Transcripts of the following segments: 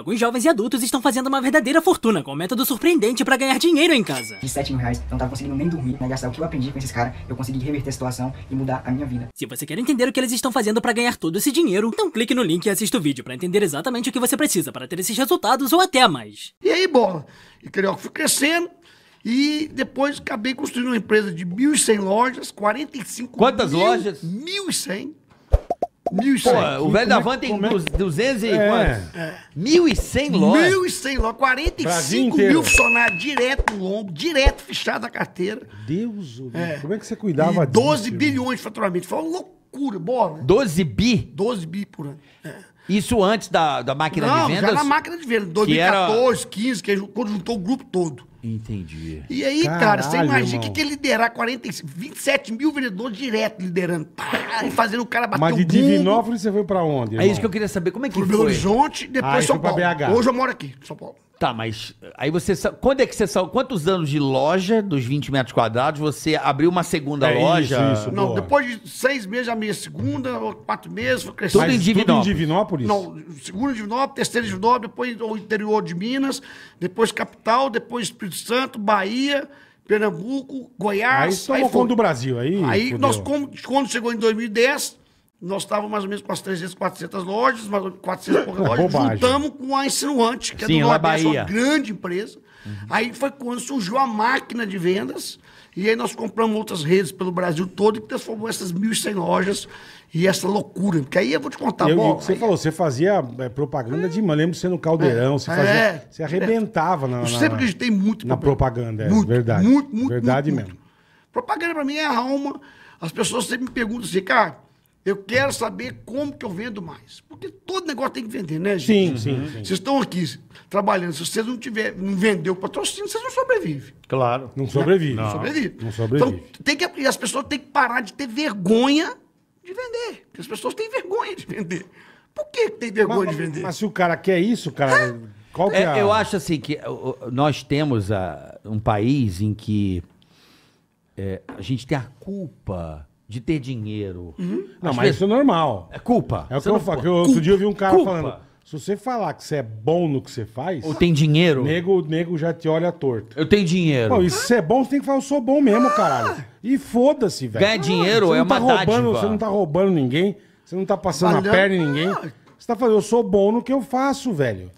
alguns jovens e adultos estão fazendo uma verdadeira fortuna com um método surpreendente para ganhar dinheiro em casa. De 7 mil reais, não tava conseguindo nem dormir, né? Gastar o que eu aprendi com esses caras, eu consegui reverter a situação e mudar a minha vida. Se você quer entender o que eles estão fazendo para ganhar todo esse dinheiro, então clique no link e assista o vídeo para entender exatamente o que você precisa para ter esses resultados ou até mais. E aí, bola, creio que fui crescendo, e depois acabei construindo uma empresa de 1.100 lojas, 45 Quantas mil, lojas? 1.100. 1.100. o velho é da van tem como 200 é e é. quantos? É. 1.100 lojas. 1.100 lojas. 45 mil funcionários direto no lombo, direto fechado da carteira. Deus, é. como é que você cuidava e 12 disso? 12 bilhões de faturamento. Foi uma loucura, bola. 12 né? bi? 12 bi por ano. É. Isso antes da, da máquina Não, de vendas? Não, já na máquina de vendas, 2014, que era... 15, que quando juntou o grupo todo. Entendi. E aí, Caralho, cara, você imagina o que, que é liderar 40, 27 mil vendedores direto liderando. Pá, e fazendo o cara bater Mas de Divinópolis você foi pra onde? Irmão? É isso que eu queria saber. Como é que Pro foi? Belo Horizonte, depois ah, São Paulo. BH. Hoje eu moro aqui, São Paulo. Tá, mas aí você. Quando é que você saiu? Quantos anos de loja dos 20 metros quadrados? Você abriu uma segunda é loja? Isso, isso, não, boa. depois de seis meses, a minha segunda, quatro meses, foi crescendo. Tudo em Divinópolis. Tudo em Divinópolis? Não, segundo em Divinópolis, terceiro em Divinópolis, depois o interior de Minas, depois capital, depois Espírito Santo, Bahia. Pernambuco, Goiás. Aí tomou aí conta do Brasil, aí. Aí nós, quando chegou em 2010, nós estávamos mais ou menos com as 300, 400 lojas, mais ou menos 400 poucas lojas. Juntamos com a Insinuante, que é Sim, é do Nordeste, uma grande empresa. Uhum. Aí foi quando surgiu a máquina de vendas. E aí nós compramos outras redes pelo Brasil todo e transformou essas 1.100 lojas e essa loucura. Porque aí eu vou te contar, eu, bom, Você aí... falou, você fazia é, propaganda é. de... Eu lembro você no Caldeirão, é. você fazia... É. Você é. arrebentava na, na... Eu sempre acreditei muito. Na propaganda, é, muito, verdade. Muito, muito, Verdade muito, mesmo. Muito. Propaganda para mim é a alma. As pessoas sempre me perguntam assim, cara eu quero saber como que eu vendo mais. Porque todo negócio tem que vender, né, gente? Sim, sim. sim. Vocês estão aqui trabalhando. Se vocês não não vender o patrocínio, vocês não sobrevivem. Claro. Não sobrevive. Não, não sobrevive. Não sobrevive. Então, tem que, as pessoas têm que parar de ter vergonha de vender. Porque as pessoas têm vergonha de vender. Por que tem vergonha mas, de vender? Mas se o cara quer isso, cara, qual que é? é eu acho assim que nós temos a, ah, um país em que é, a gente tem a culpa de ter dinheiro. Uhum. Não, mas vezes... isso é normal. É culpa. É o que eu falo. Que eu, outro dia eu vi um cara culpa. falando. Se você falar que você é bom no que você faz. Ou tem dinheiro. Nego, nego já te olha torto. Eu tenho dinheiro. Pô, e se você é bom, você tem que falar, eu sou bom mesmo, caralho. Ah! E foda-se, velho. Ganhar dinheiro é tá uma tá roubando, dádiva. Você não tá roubando ninguém. Você não tá passando Valeu. a perna em ninguém. Ah! Você tá falando, eu sou bom no que eu faço, velho.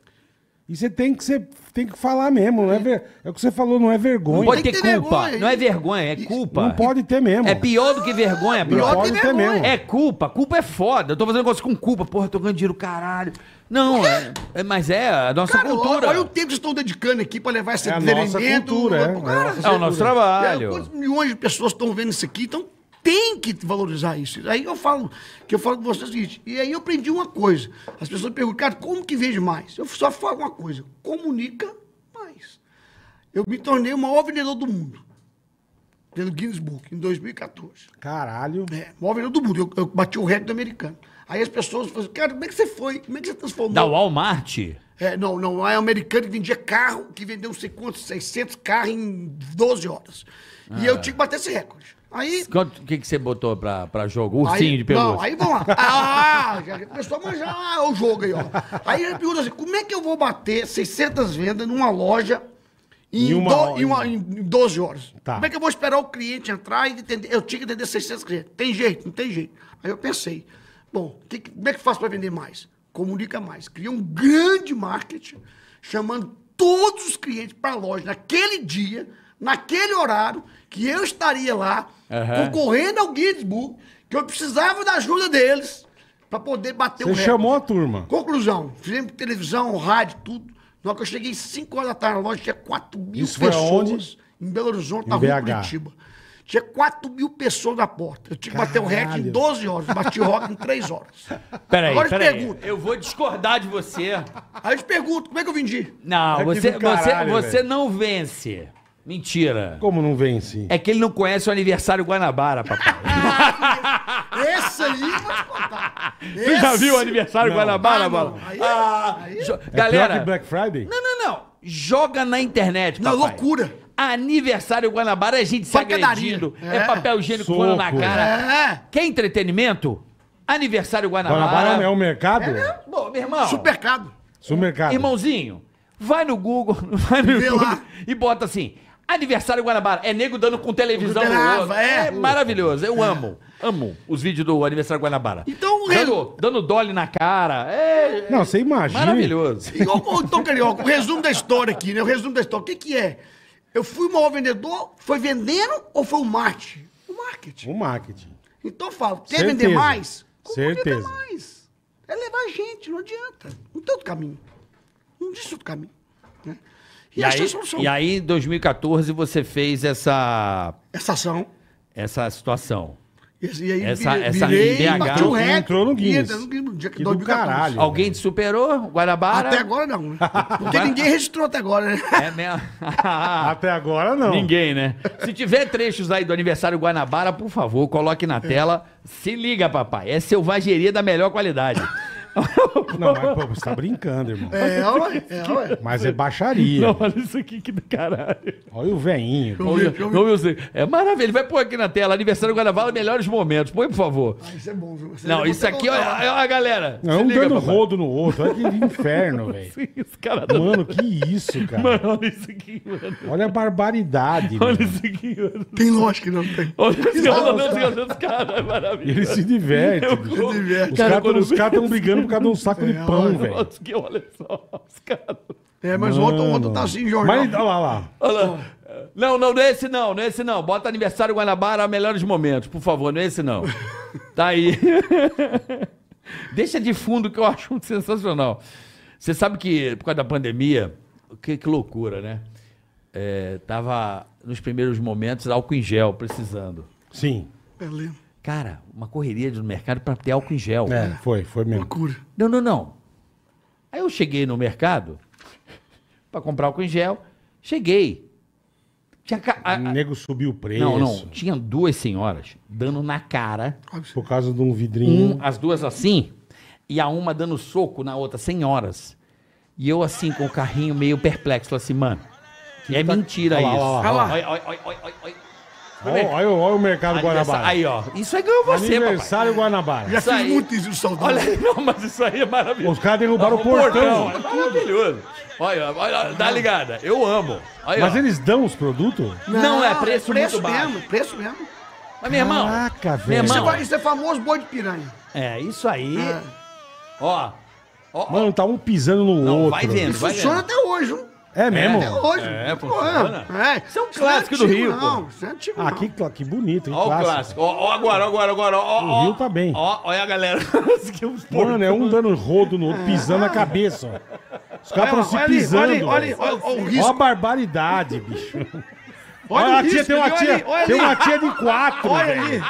E você tem que, você tem que falar mesmo, não é, é, ver, é o que você falou, não é vergonha. Não pode ter, ter culpa. Vergonha. Não é vergonha, é culpa. Não pode ter mesmo. É pior do que vergonha, pior. Não pode, ter mesmo. É culpa, culpa é foda. Eu tô fazendo negócio com culpa, porra, tô ganhando dinheiro, caralho. Não, é, é, mas é a nossa cara, cultura. Olha o tempo que estão dedicando aqui para levar esse é é, é, é, o nosso trabalho. É, milhões de pessoas estão vendo isso aqui, então tem que valorizar isso. Aí eu falo, que eu falo com você o seguinte, e aí eu aprendi uma coisa. As pessoas perguntam, cara, como que vejo mais? Eu só falo uma coisa, comunica mais. Eu me tornei o maior vendedor do mundo. Pelo Guinness Book, em 2014. Caralho. É, maior vendedor do mundo. Eu, eu bati o recorde americano. Aí as pessoas falam, cara, como é que você foi? Como é que você transformou? Da Walmart? É, não, não. É americano que vendia carro, que vendeu não sei quantos, 600 carros em 12 horas. Ah. E eu ah. tinha que bater esse recorde. Aí. O que, que você botou pra, pra jogo? Ursinho aí, de pelúcia? Não, aí vamos lá. Ah, já começou a manjar o jogo aí, ó. Aí ele pergunta assim: como é que eu vou bater 600 vendas numa loja em, em, uma, do, em, uma, em 12 horas? Tá. Como é que eu vou esperar o cliente entrar e entender? Eu tinha que entender 600 clientes. Tem jeito, não tem jeito. Aí eu pensei: bom, que, como é que eu faço pra vender mais? Comunica mais. Cria um grande marketing chamando todos os clientes para a loja naquele dia naquele horário, que eu estaria lá, uhum. concorrendo ao Guinness que eu precisava da ajuda deles para poder bater Você o Você chamou a turma. Conclusão, fizemos televisão, rádio, tudo. Na hora que eu cheguei 5 horas da tarde, na loja tinha 4 mil Isso pessoas. Em Belo Horizonte, na rua Curitiba. Tinha 4 mil pessoas na porta. Eu tinha que bater o recorde em 12 horas. Bati o rock em 3 horas. Peraí, Agora peraí. Pergunta, eu vou discordar de você. Aí eu te pergunto, como é que eu vendi? Não, é você, caralho, você, você não vence. Mentira. Como não vence? Assim? É que ele não conhece o aniversário Guanabara, papai. Ah, esse aí eu vou te contar. Você já viu o aniversário não. Guanabara, ah, Bola? É- ah, aí... É- jo... É Galera. Black Friday? Não, não, não. Joga na internet, papai. loucura. Aniversário Guanabara é gente se agredindo. É. é. papel higiênico voando na cara. É. Quer entretenimento? Aniversário Guanabara. Guanabara é o um mercado? É, Bom, meu irmão. Supermercado. Supermercado. Irmãozinho, vai no Google, vai no YouTube lá. e bota assim: Aniversário Guanabara. É nego dando com televisão Grava, no É. é maravilhoso. Eu amo. Amo os vídeos do Aniversário Guanabara. Então, dando, dando dole na cara. É, é Não, você imagina. Maravilhoso. Então, Carioca, o resumo da história aqui, né? O resumo da história. O que, que é? Eu fui o maior vendedor, foi vendendo ou foi o marketing? O marketing. O marketing. Então eu falo, quer Certeza. vender mais? Como Certeza. Vender mais? É levar gente, não adianta. Não tem outro caminho. Não existe outro caminho. Né? E, e aí, E aí, em 2014, você fez essa. Essa ação. Essa situação. E aí, essa, virei, essa virei, BH, um entrou no Guinness. Entrou no no dia que do caralho. Alguém te superou? Guarabara? Até agora não. Né? Porque ninguém registrou até agora, né? É mesmo. até agora não. Ninguém, né? Se tiver trechos aí do aniversário Guanabara, por favor, coloque na tela. É. Se liga, papai. É selvageria da melhor qualidade. Não, mas pô, você tá brincando, irmão. É, olha. é, Mas é baixaria. Não, olha isso aqui que do caralho. Olha o veinho. Olha, olha É maravilha. Ele vai pôr aqui na tela, aniversário Guanabara, melhores momentos. Põe, por favor. Ah, isso é bom, viu? Você não, isso aqui, olha, olha, galera. Não, um dando papai. rodo no outro. Olha que inferno, velho. Mano, que isso, cara. Mano, olha isso aqui, mano. Olha a barbaridade, Olha mano. isso aqui, mano. Tem lógica que não tem. Olha isso aqui, olha os caras. É maravilhoso. Ele se diverte. se diverte. Os caras estão brigando por causa de um saco de é, pão, velho. olha só, os caras. É, mas o outro, outro tá assim, Jornal. Mas, olha lá, lá. Olha lá. Não, não, não é esse não, não é esse não. Bota aniversário Guanabara, melhores momentos, por favor, não é esse não. Tá aí. Deixa de fundo que eu acho sensacional. Você sabe que por causa da pandemia, que, que loucura, né? É, tava nos primeiros momentos álcool em gel precisando. Sim. É, eu Cara, uma correria no mercado para ter álcool em gel. É, foi, foi mesmo. Loucura. Não, não, não. Aí eu cheguei no mercado para comprar álcool em gel. Cheguei. Tinha ca... O nego subiu o preço. Não, não. Tinha duas senhoras dando na cara. Por causa de um vidrinho. Um, as duas assim. E a uma dando soco na outra. Senhoras. E eu assim, com o carrinho meio perplexo. Assim, mano. Que é tá... mentira olha lá, isso. Olha lá. Olha, olha, olha, olha, olha. Olha, olha, o mercado Aniversa... Guanabara. Aí, ó. Isso aí ganhou você, Aniversário papai. Guanabara. Já fiz muito isso, saudade. Olha aí, não, mas isso aí é maravilhoso. Os caras derrubaram não, o portão. portão. É maravilhoso. Olha, olha, dá ligada. Eu amo. Olha, mas ó. eles dão os produtos? Não, é não é preço, preço muito baixo. mesmo, preço mesmo. Mas, meu irmão. Caraca, velho. isso, é, isso é famoso boi de piranha. É, isso aí. Ah. Ó, ó, Mano, tá um pisando no não, outro. Vai vendo, vai Funciona vendo. até hoje, viu? É mesmo? É, hoje. É, pô. É. Isso é um é clássico do Rio, não, pô. Isso é antigo, ah, que, que bonito, hein? Ó clássico. o clássico. Ó, agora, agora, agora. Ó, o ó, Rio tá bem. Ó, olha a galera. Mano, é um dando rodo no outro, pisando é. a cabeça. Ó. Os caras estão se pisando. Ali, olha, olha, olha, olha, a barbaridade, bicho. Olha, olha a tia, tem uma tia, tem uma tia de quatro. Olha ali.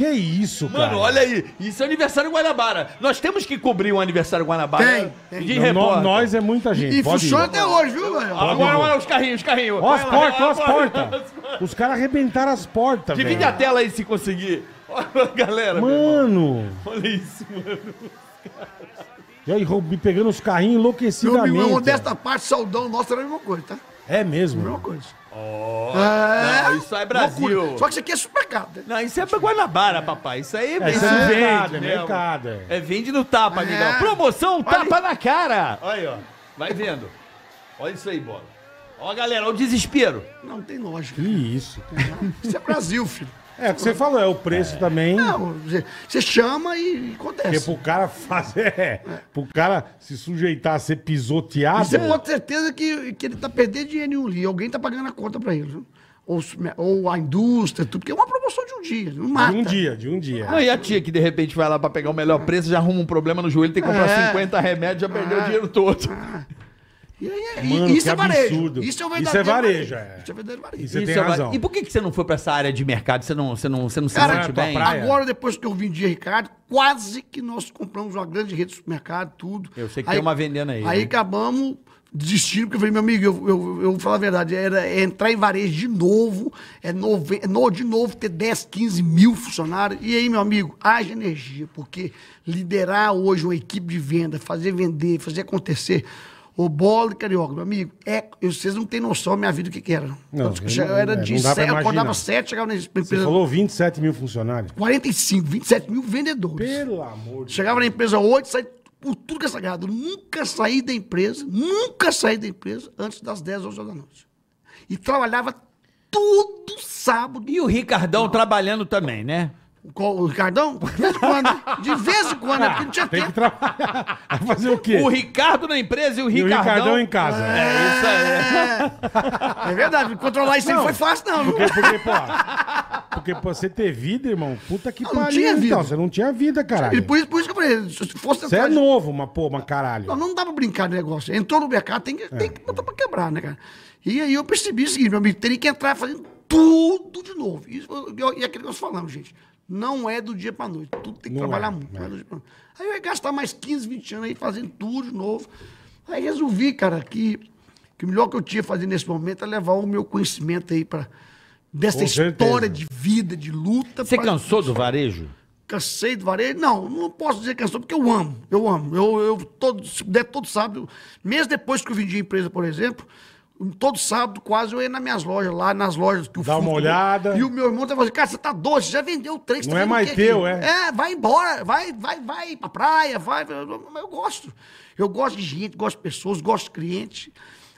Que isso, cara? Mano, olha aí. Isso é aniversário Guanabara. Nós temos que cobrir um aniversário Guanabara. Tem. De Não, no, nós é muita gente. E pode fechou até hoje, viu, velho? Agora, olha os carrinhos, os carrinhos. Olha as portas, olha as portas. Os caras arrebentaram as portas, velho. Divide a tela aí se conseguir. Olha a galera, Mano. Olha isso, mano. E aí, roubi pegando os carrinhos Eu, enlouquecidamente. meu, desta parte, saudão nosso era a mesma coisa, tá? É mesmo? Mesma coisa. Oh, é, não, isso é Brasil. Loucura. Só que isso aqui é supermercado. Né? Não, isso é pra Guanabara, papai. Isso aí é, é, isso é mercado, é mercado. É. é. vende no tapa, é. amigão. Promoção Olha tapa aí. na cara. Olha aí, ó. Vai vendo. Olha isso aí, bola. Ó, galera, olha o desespero. Não tem lógica. Que isso. Isso é Brasil, filho. É, o que você falou, é o preço é. também. Não, você chama e acontece. Porque pro cara fazer. É, pro cara se sujeitar a ser pisoteado. E você pode ter certeza que, que ele tá perdendo dinheiro ali. Alguém tá pagando a conta pra ele. Ou, ou a indústria, tudo, porque é uma promoção de um dia, não mata. De um dia, de um dia. Não, e a tia que de repente vai lá pra pegar o melhor preço, já arruma um problema no joelho, tem que comprar é. 50 remédios, já perdeu o ah. dinheiro todo. Ah. É, e, Mano, isso é varejo. Absurdo. Isso é varejo. Isso é varejo, É. Isso é verdadeiro varejo. E é isso tem é razão. E por que, que você não foi pra essa área de mercado? Você não, você não, você não se Cara, sente bem? Praia. Agora, depois que eu vim de Ricardo, quase que nós compramos uma grande rede de supermercado, tudo. Eu sei que aí, tem uma vendendo aí. Aí né? acabamos desistindo, porque eu falei, meu amigo, eu, eu, eu vou falar a verdade, era é entrar em varejo de novo, é, nove, é no, de novo ter 10, 15 mil funcionários. E aí, meu amigo, haja energia, porque liderar hoje uma equipe de venda, fazer vender, fazer acontecer o bolo carioca, meu amigo, é, vocês não têm noção da minha vida o que, que era. Não, eu, eu era é, de não sete, eu acordava sete, chegava na empresa. Você falou 27 mil funcionários? 45, 27 mil vendedores. Pelo amor de Chegava Deus. na empresa oito, saí por tudo que é sagrado. Nunca saí da empresa, nunca saí da empresa antes das 10, horas da noite. E trabalhava todo sábado. E o Ricardão não. trabalhando também, né? O Ricardão? De vez em quando. De vez em quando, é porque não tinha Tem que tempo. trabalhar. fazer o quê? O Ricardo na empresa e o Ricardão, e o Ricardão em casa. É, é isso aí. É. é verdade, controlar isso não foi fácil, não. Porque, porque, pô, porque pra você ter vida, irmão, puta que não, pariu. Não tinha vida. Então, você não tinha vida, caralho. E por isso, por isso que eu falei, se fosse... Você é novo, mas pô, mas caralho. Não, não dá pra brincar de negócio. Entrou no mercado, tem que, é. tem que botar pra quebrar, né, cara? E aí eu percebi o seguinte, meu amigo, teria que entrar fazendo tudo de novo. Isso, e é aquilo que nós falamos, gente. Não é do dia para noite. Tudo tem que não trabalhar é, muito. Não é. é do dia pra noite. Aí eu ia gastar mais 15, 20 anos aí fazendo tudo de novo. Aí resolvi, cara, que, que o melhor que eu tinha a fazer nesse momento é levar o meu conhecimento aí para dessa Com história certeza. de vida, de luta. Você pra... cansou do varejo? Cansei do varejo? Não, não posso dizer cansou, porque eu amo. Eu amo. Eu, eu todo, se puder, todo sábado, mesmo depois que eu vendi a empresa, por exemplo, Todo sábado, quase, eu ia nas minhas lojas, lá nas lojas que o Dá uma olhada. E o meu irmão tava tá falando assim, cara, você tá doce, já vendeu três, Não tá é mais teu, aqui? é? É, vai embora, vai, vai, vai pra praia, vai. Eu, gosto. Eu gosto de gente, gosto de pessoas, gosto de clientes.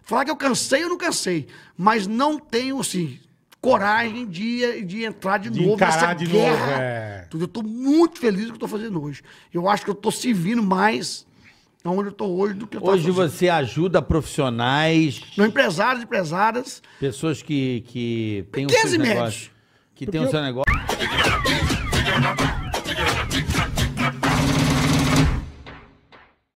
Falar que eu cansei, eu não cansei. Mas não tenho, assim, coragem de, de entrar de, de novo nessa de guerra. Novo, é. Eu estou muito feliz com o que estou fazendo hoje. Eu acho que eu estou servindo mais onde eu estou hoje do que eu Hoje fazendo. você ajuda profissionais. Não, empresários, empresárias. Pessoas que, que têm o seu negócio. Que têm o seu negócio.